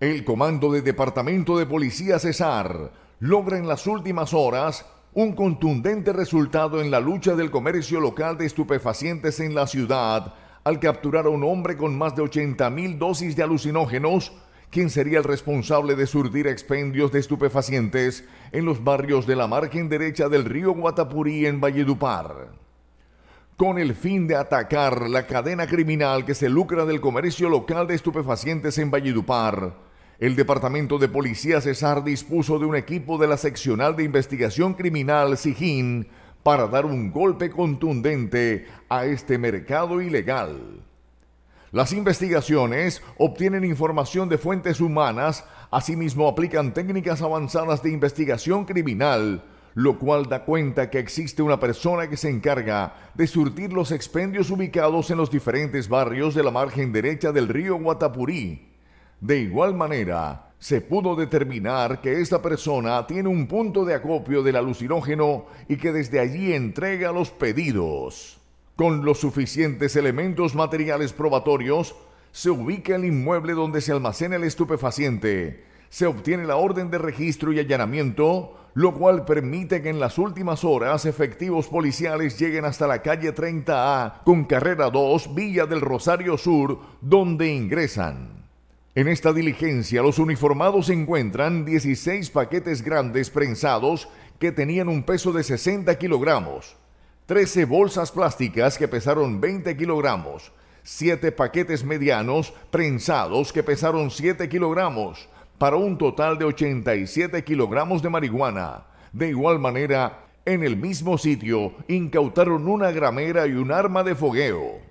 El Comando de Departamento de Policía Cesar logra en las últimas horas un contundente resultado en la lucha del comercio local de estupefacientes en la ciudad al capturar a un hombre con más de 80 mil dosis de alucinógenos, quien sería el responsable de surtir expendios de estupefacientes en los barrios de la margen derecha del río Guatapurí en Valledupar. Con el fin de atacar la cadena criminal que se lucra del comercio local de estupefacientes en Valledupar, el Departamento de Policía Cesar dispuso de un equipo de la Seccional de Investigación Criminal SIGIN para dar un golpe contundente a este mercado ilegal. Las investigaciones obtienen información de fuentes humanas, asimismo aplican técnicas avanzadas de investigación criminal, lo cual da cuenta que existe una persona que se encarga de surtir los expendios ubicados en los diferentes barrios de la margen derecha del río Guatapurí, de igual manera, se pudo determinar que esta persona tiene un punto de acopio del alucinógeno y que desde allí entrega los pedidos. Con los suficientes elementos materiales probatorios, se ubica el inmueble donde se almacena el estupefaciente, se obtiene la orden de registro y allanamiento, lo cual permite que en las últimas horas efectivos policiales lleguen hasta la calle 30A con carrera 2, Villa del Rosario Sur, donde ingresan. En esta diligencia los uniformados encuentran 16 paquetes grandes prensados que tenían un peso de 60 kilogramos, 13 bolsas plásticas que pesaron 20 kilogramos, 7 paquetes medianos prensados que pesaron 7 kilogramos, para un total de 87 kilogramos de marihuana. De igual manera, en el mismo sitio incautaron una gramera y un arma de fogueo.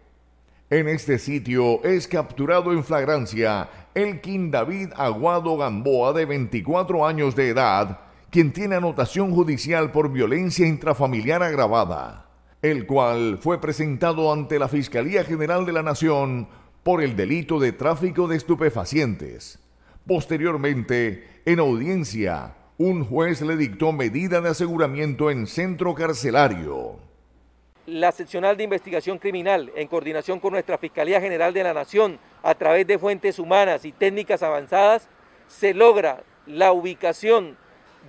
En este sitio es capturado en flagrancia el King David Aguado Gamboa, de 24 años de edad, quien tiene anotación judicial por violencia intrafamiliar agravada, el cual fue presentado ante la Fiscalía General de la Nación por el delito de tráfico de estupefacientes. Posteriormente, en audiencia, un juez le dictó medida de aseguramiento en centro carcelario la seccional de investigación criminal, en coordinación con nuestra Fiscalía General de la Nación, a través de fuentes humanas y técnicas avanzadas, se logra la ubicación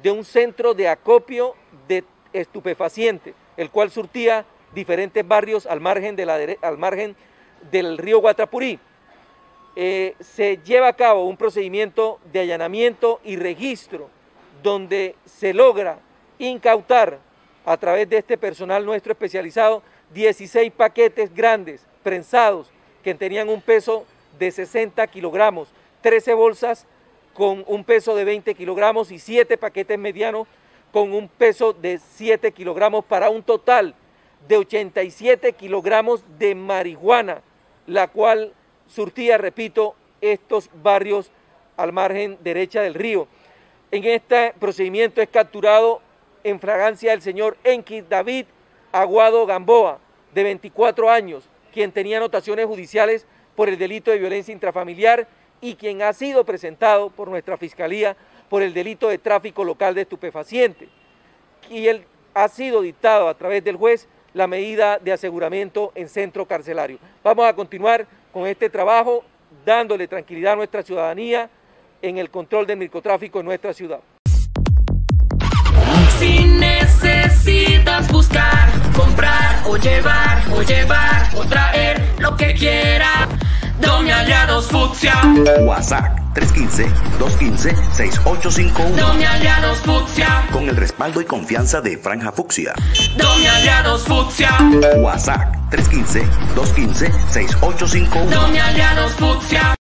de un centro de acopio de estupefaciente el cual surtía diferentes barrios al margen, al margen del río Guatapurí. Eh, se lleva a cabo un procedimiento de allanamiento y registro donde se logra incautar a través de este personal nuestro especializado 16 paquetes grandes, prensados, que tenían un peso de 60 kilogramos, 13 bolsas con un peso de 20 kilogramos y 7 paquetes medianos con un peso de 7 kilogramos para un total de 87 kilogramos de marihuana, la cual surtía, repito, estos barrios al margen derecha del río. En este procedimiento es capturado en fragancia del señor Enki David Aguado Gamboa, de 24 años, quien tenía anotaciones judiciales por el delito de violencia intrafamiliar y quien ha sido presentado por nuestra Fiscalía por el delito de tráfico local de estupefacientes. Y él ha sido dictado a través del juez la medida de aseguramiento en centro carcelario. Vamos a continuar con este trabajo dándole tranquilidad a nuestra ciudadanía en el control del narcotráfico en nuestra ciudad. Fucsia. WhatsApp 315-215-6851. Doña Aliados Fucsia. Con el respaldo y confianza de Franja Fucsia. Doña Fucsia. WhatsApp 315-215-6851. Doña Aliados Fucsia.